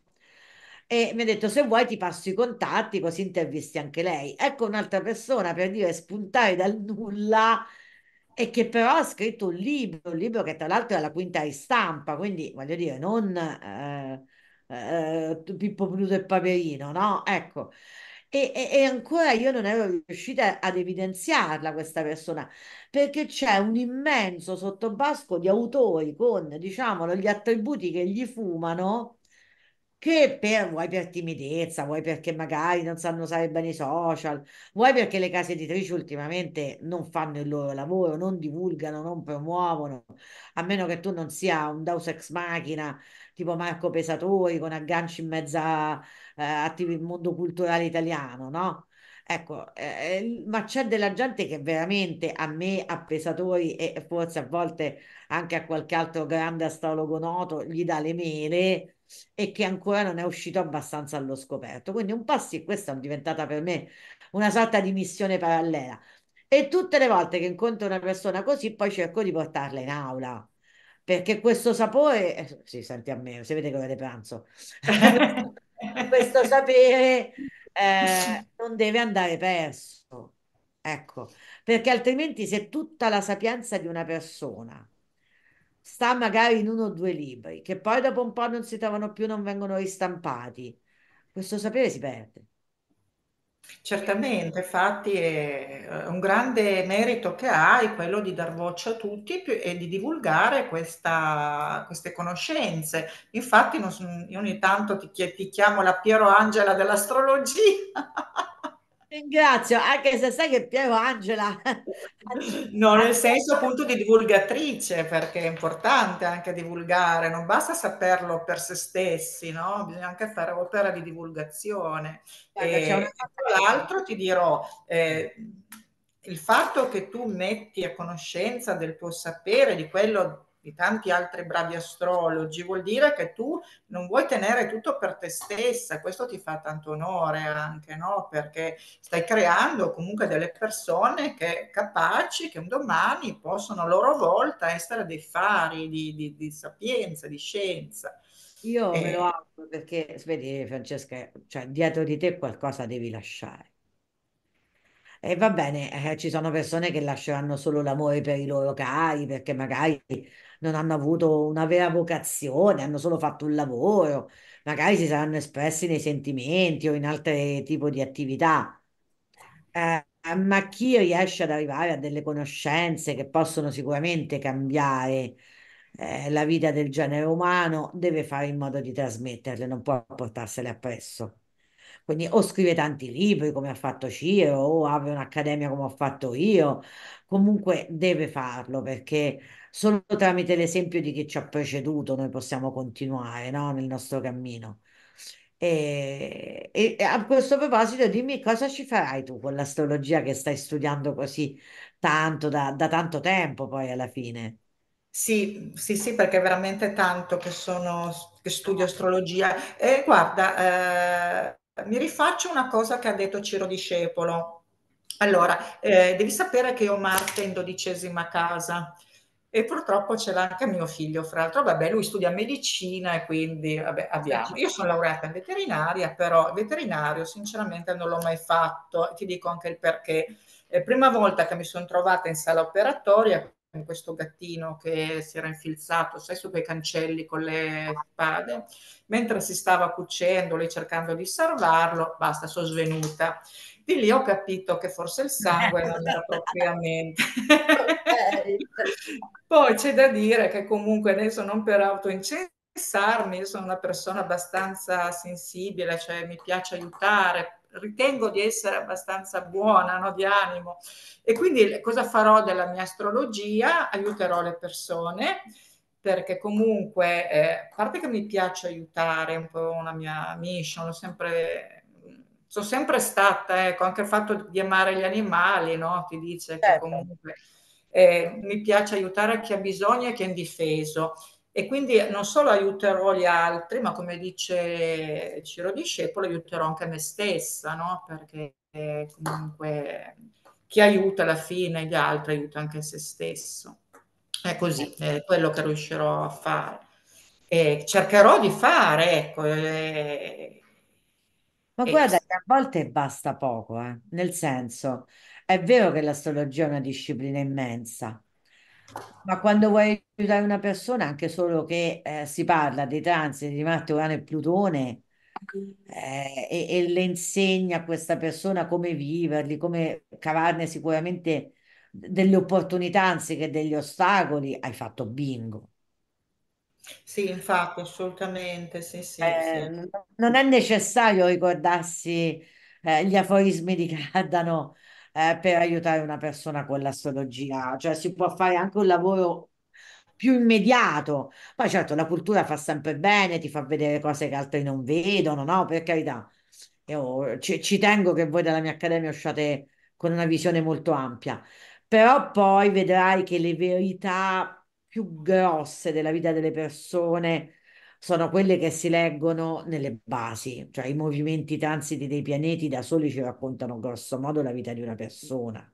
Speaker 1: E mi ha detto: Se vuoi, ti passo i contatti, così intervisti anche lei. Ecco un'altra persona per dire spuntare dal nulla e che però ha scritto un libro, un libro che tra l'altro è la quinta ristampa, quindi voglio dire, non. Eh, eh, eh, Pippo Pluto e Paperino, no? Ecco. E, e, e, ancora io non ero riuscita ad evidenziarla questa persona perché c'è un immenso sottobasco di autori con diciamolo gli attributi che gli fumano che per, vuoi per timidezza, vuoi perché magari non sanno usare bene i social, vuoi perché le case editrici ultimamente non fanno il loro lavoro, non divulgano, non promuovono, a meno che tu non sia un Deus ex machina tipo Marco Pesatori con agganci in mezzo a, eh, a il mondo culturale italiano, no? Ecco, eh, eh ma c'è della gente che veramente a me, a Pesatori e forse a volte anche a qualche altro grande astrologo noto gli dà le mele e che ancora non è uscito abbastanza allo scoperto. Quindi un po' sì, questa è diventata per me una sorta di missione parallela. E tutte le volte che incontro una persona così, poi cerco di portarla in aula perché questo sapore, eh, si sì, senti a me, si vede che avete pranzo, questo sapere eh, non deve andare perso, ecco, perché altrimenti se tutta la sapienza di una persona sta magari in uno o due libri, che poi dopo un po' non si trovano più, non vengono ristampati, questo sapere si perde. Certamente, infatti è eh, un grande
Speaker 2: merito che hai quello di dar voce a tutti e di divulgare questa, queste conoscenze. Infatti non so- io ogni tanto ti, ti chiamo la Piero Angela dell'astrologia.
Speaker 1: Ringrazio, anche se sai che Piero Angela...
Speaker 2: No, nel senso appunto di divulgatrice, perché è importante anche divulgare, non basta saperlo per se stessi, no? bisogna anche fare opera di divulgazione. Guarda, e, una... Tra l'altro ti dirò, eh, il fatto che tu metti a conoscenza del tuo sapere, di quello di tanti altri bravi astrologi, vuol dire che tu non vuoi tenere tutto per te stessa, questo ti fa tanto onore anche, no? Perché stai creando comunque delle persone che, capaci che un domani possono a loro volta essere dei fari di, di, di sapienza, di scienza.
Speaker 1: Io eh, me lo auguro perché, vedi Francesca, cioè, dietro di te qualcosa devi lasciare. E va bene, eh, ci sono persone che lasceranno solo l'amore per i loro cari, perché magari non hanno avuto una vera vocazione, hanno solo fatto un lavoro, magari si saranno espressi nei sentimenti o in altri tipi di attività. Eh, ma chi riesce ad arrivare a delle conoscenze che possono sicuramente cambiare eh, la vita del genere umano deve fare in modo di trasmetterle, non può portarsele appresso. Quindi o scrive tanti libri come ha fatto Ciro, o apre un'accademia come ho fatto io, comunque deve farlo perché solo tramite l'esempio di chi ci ha preceduto noi possiamo continuare, no? nel nostro cammino. E, e, a questo proposito, dimmi cosa ci farai tu con l'astrologia che stai studiando così tanto, da, da tanto tempo poi alla fine? Sì, sì, sì, perché è veramente
Speaker 2: tanto che, sono, che studio astrologia. E guarda, eh, mi rifaccio una cosa che ha detto Ciro Discepolo. Allora, eh, devi sapere che io Marte in dodicesima casa, e purtroppo ce l'ha anche mio figlio, fra l'altro, vabbè, lui studia medicina e quindi vabbè, abbiamo. Certo. Io sono laureata in veterinaria, però veterinario sinceramente non l'ho mai fatto, ti dico anche il perché. Eh, prima volta che mi sono trovata in sala operatoria con questo gattino che si era infilzato, sai, su quei cancelli con le spade, mentre si stava cucendo, lì cercando di salvarlo, basta, sono svenuta. Di lì ho capito che forse il sangue non era propriamente... Poi c'è da dire che comunque adesso non per autoincensarmi, sono una persona abbastanza sensibile, cioè mi piace aiutare, ritengo di essere abbastanza buona no, di animo e quindi cosa farò della mia astrologia? Aiuterò le persone perché comunque, eh, a parte che mi piace aiutare, un po' una mia mission, sempre, sono sempre stata, ecco, anche il fatto di amare gli animali, no? Ti dice certo. che comunque eh, mi piace aiutare chi ha bisogno e chi è indifeso. E quindi non solo aiuterò gli altri, ma come dice Ciro Discepolo, aiuterò anche me stessa, no? Perché eh, comunque chi aiuta alla fine gli altri aiuta anche se stesso. È così, è quello che riuscirò a fare. E cercherò di fare, ecco. Eh. E...
Speaker 1: Ma guarda, a volte basta poco, eh? nel senso, è vero che l'astrologia è una disciplina immensa, ma quando vuoi aiutare una persona, anche solo che eh, si parla dei transiti di Marte, Urano e Plutone, eh, e, e, le insegna a questa persona come viverli, come cavarne sicuramente delle opportunità anziché degli ostacoli, hai fatto bingo.
Speaker 2: Sì, infatti, assolutamente, sì, sì, eh,
Speaker 1: Non è necessario ricordarsi eh, gli aforismi di Cardano eh, per aiutare una persona con l'astrologia, cioè si può fare anche un lavoro più immediato. Poi certo la cultura fa sempre bene, ti fa vedere cose che altri non vedono, no? Per carità. Io ci, ci tengo che voi dalla mia accademia usciate con una visione molto ampia, però poi vedrai che le verità più grosse della vita delle persone sono quelle che si leggono nelle basi, cioè i movimenti transiti dei pianeti da soli ci raccontano grosso modo la vita di una persona.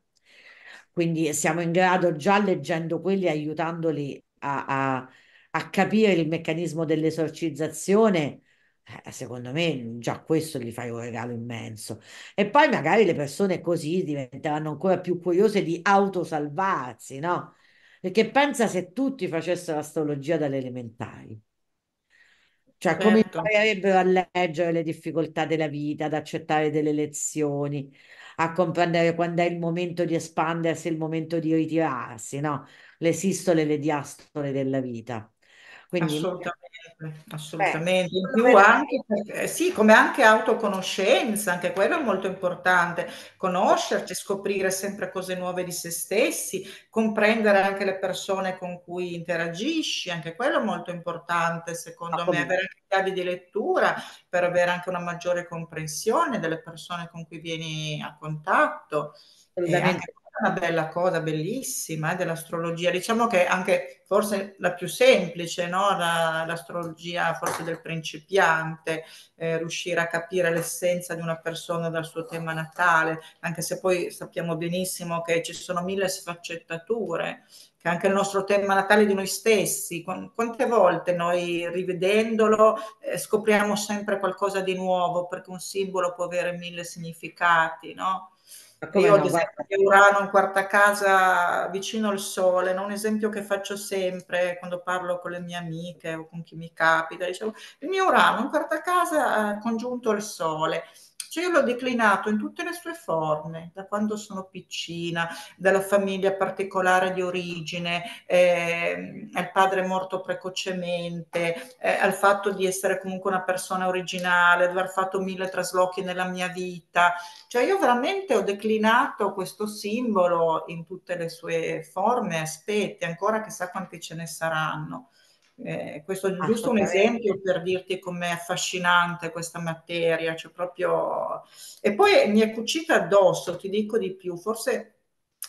Speaker 1: Quindi siamo in grado già leggendo quelli, aiutandoli a, a, a capire il meccanismo dell'esorcizzazione, eh, secondo me già questo gli fai un regalo immenso. E poi magari le persone così diventeranno ancora più curiose di autosalvarsi, no? Perché pensa se tutti facessero astrologia dalle elementari. Cioè, come certo. imparerebbero a leggere le difficoltà della vita, ad accettare delle lezioni, a comprendere quando è il momento di espandersi, il momento di ritirarsi, no? Le sistole e le diastole della vita. Quindi Assolutamente
Speaker 2: assolutamente. Eh, In più anche, perché, eh,
Speaker 1: sì, come anche autoconoscenza,
Speaker 2: anche quello è molto importante, conoscerci, scoprire sempre cose nuove di se stessi, comprendere anche le persone con cui interagisci, anche quello è molto importante secondo ah, me, avere anche chiavi di lettura per avere anche una maggiore comprensione delle persone con cui vieni a contatto. E anche una bella cosa, bellissima, eh, dell'astrologia. Diciamo che anche forse la più semplice, no? la, l'astrologia forse del principiante, eh, riuscire a capire l'essenza di una persona dal suo tema natale, anche se poi sappiamo benissimo che ci sono mille sfaccettature, che anche il nostro tema natale di noi stessi, con, quante volte noi rivedendolo eh, scopriamo sempre qualcosa di nuovo, perché un simbolo può avere mille significati, no?
Speaker 1: Come Io no, ad esempio
Speaker 2: guarda. Urano in quarta casa vicino al sole, no? un esempio che faccio sempre quando parlo con le mie amiche o con chi mi capita, dicevo il mio Urano in quarta casa congiunto al sole, cioè io l'ho declinato in tutte le sue forme, da quando sono piccina, dalla famiglia particolare di origine, eh, al padre morto precocemente, eh, al fatto di essere comunque una persona originale, di aver fatto mille traslochi nella mia vita. Cioè io veramente ho declinato questo simbolo in tutte le sue forme, aspetti, ancora chissà quanti ce ne saranno. Eh, questo è giusto un esempio per dirti com'è affascinante questa materia, cioè proprio... E poi mi è cucita addosso, ti dico di più, forse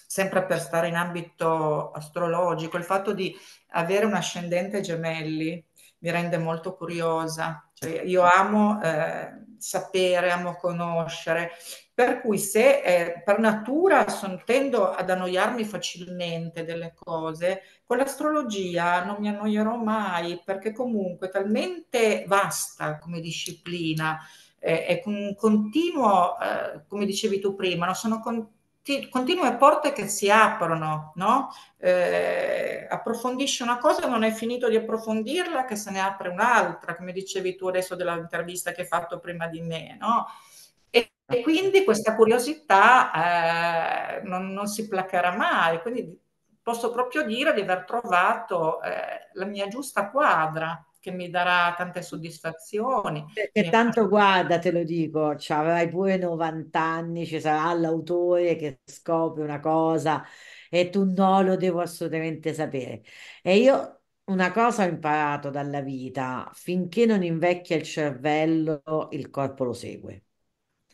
Speaker 2: sempre per stare in ambito astrologico, il fatto di avere un ascendente gemelli mi rende molto curiosa. Cioè, certo. io amo eh, sapere, amo conoscere, per cui se eh, per natura son, tendo ad annoiarmi facilmente delle cose, con l'astrologia non mi annoierò mai perché comunque è talmente vasta come disciplina, eh, è un continuo, eh, come dicevi tu prima, no? sono conti- continue porte che si aprono, no? eh, approfondisci una cosa non hai finito di approfondirla che se ne apre un'altra, come dicevi tu adesso dell'intervista che hai fatto prima di me, no? E quindi questa curiosità eh, non, non, si placherà mai, quindi posso proprio dire di aver trovato eh, la mia giusta quadra che mi darà tante soddisfazioni.
Speaker 1: Perché tanto guarda, te lo dico, cioè, avrai pure 90 anni, ci sarà l'autore che scopre una cosa e tu no, lo devo assolutamente sapere. E io una cosa ho imparato dalla vita, finché non invecchia il cervello, il corpo lo segue.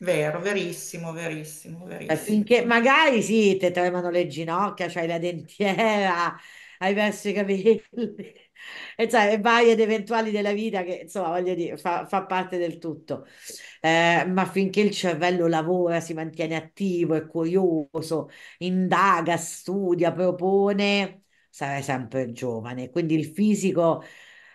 Speaker 2: Vero, verissimo, verissimo, eh, verissimo.
Speaker 1: Finché magari sì, ti tremano le ginocchia, c'hai la dentiera, hai perso i capelli e, sai, varie ed eventuali della vita che insomma voglio dire fa, fa parte del tutto. Eh, ma finché il cervello lavora, si mantiene attivo, è curioso, indaga, studia, propone, sarai sempre giovane. Quindi il fisico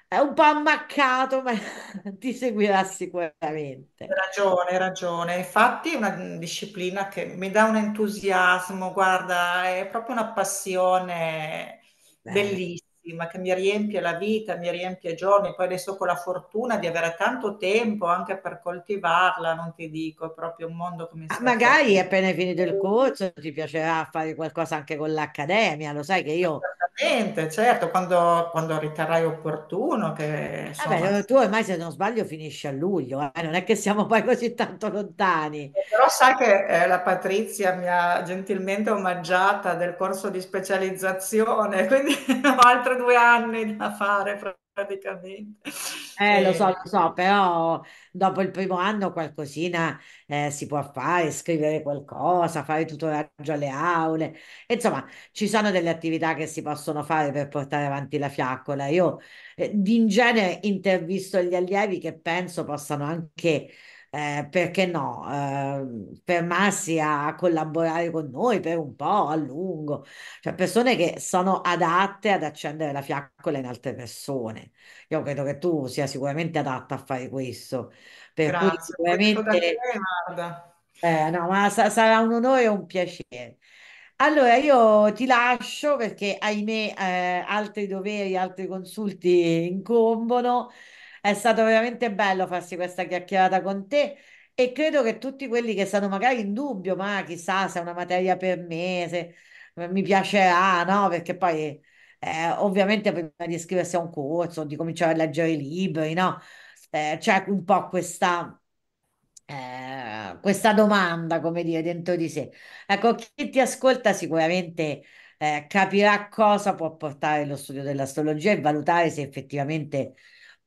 Speaker 1: è un po' ammaccato, ma ti seguirà sicuramente.
Speaker 2: Ragione, ragione. Infatti è una disciplina che mi dà un entusiasmo, guarda, è proprio una passione Beh. bellissima ma che mi riempie la vita, mi riempie i giorni, poi adesso con la fortuna di avere tanto tempo anche per coltivarla, non ti dico, è proprio un mondo come ah, si ah, Magari fatto.
Speaker 1: appena hai finito il corso ti piacerà fare qualcosa anche con l'accademia, lo sai che io... Esattamente, certo, quando, quando riterrai opportuno che... Insomma... Vabbè, tu ormai se non sbaglio finisci a luglio, eh? non è che siamo poi così tanto lontani. Eh,
Speaker 2: però sai che eh, la Patrizia mi ha gentilmente omaggiata del corso di specializzazione, quindi ho altro due anni da fare praticamente.
Speaker 1: Eh, lo so, eh. lo so, però dopo il primo anno qualcosina eh, si può fare, scrivere qualcosa, fare tutoraggio alle aule. Insomma, ci sono delle attività che si possono fare per portare avanti la fiaccola. Io eh, in genere intervisto gli allievi che penso possano anche eh, perché no, eh, fermarsi a collaborare con noi per un po' a lungo, cioè persone che sono adatte ad accendere la fiaccola in altre persone. Io credo che tu sia sicuramente adatta a fare questo, per Grazie, cui sicuramente... Te, eh, no, ma sa- sarà un onore e un piacere. Allora, io ti lascio perché, ahimè, eh, altri doveri, altri consulti incombono. È stato veramente bello farsi questa chiacchierata con te e credo che tutti quelli che stanno magari in dubbio, ma chissà se è una materia per me, se eh, mi piacerà, no? Perché poi eh, ovviamente prima di iscriversi a un corso, di cominciare a leggere i libri, no? Eh, c'è un po' questa, eh, questa domanda, come dire, dentro di sé. Ecco, chi ti ascolta sicuramente eh, capirà cosa può portare lo studio dell'astrologia e valutare se effettivamente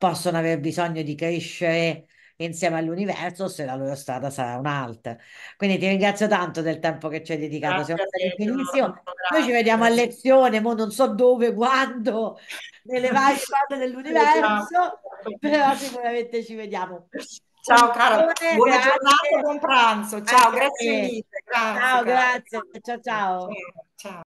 Speaker 1: possono aver bisogno di crescere insieme all'universo se la loro strada sarà un'altra. Quindi ti ringrazio tanto del tempo che ci hai dedicato, siamo stati benissimo. Noi ci vediamo a lezione, mo non so dove, quando, nelle varie parti dell'universo, però sicuramente ci vediamo. Ciao caro, buona, giornata e buon pranzo. Ciao, grazie mille. Grazie, ciao, grazie. grazie. ciao. ciao. ciao.